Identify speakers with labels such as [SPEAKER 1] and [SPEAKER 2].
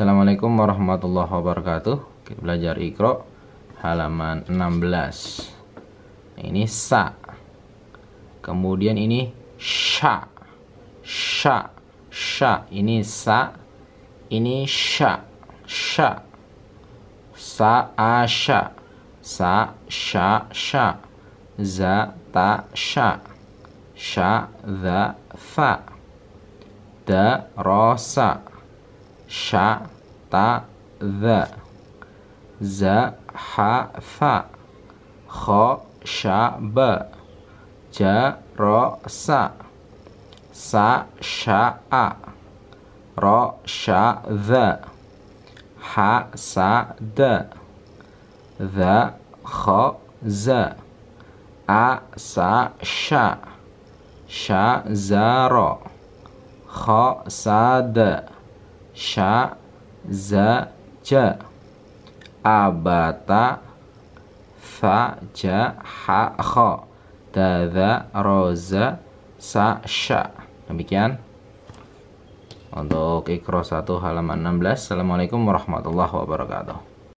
[SPEAKER 1] Assalamualaikum warahmatullahi wabarakatuh Kita belajar ikro halaman 16 Ini sa Kemudian ini sha, sha, sha. Ini sa Ini sha, sha. Sa a sha, Sa sha sha. Za ta sha, sha za fa Da rosa شا تا ذا ز ح ف خ ش ب ج ر س س ش ا ر ش ذ ح س د ذ خ ز ا س ش ش ز ر خ س د sya za ja abata fa ja ha kha dadza za sa sya demikian untuk ikro 1 halaman 16 Assalamualaikum warahmatullahi wabarakatuh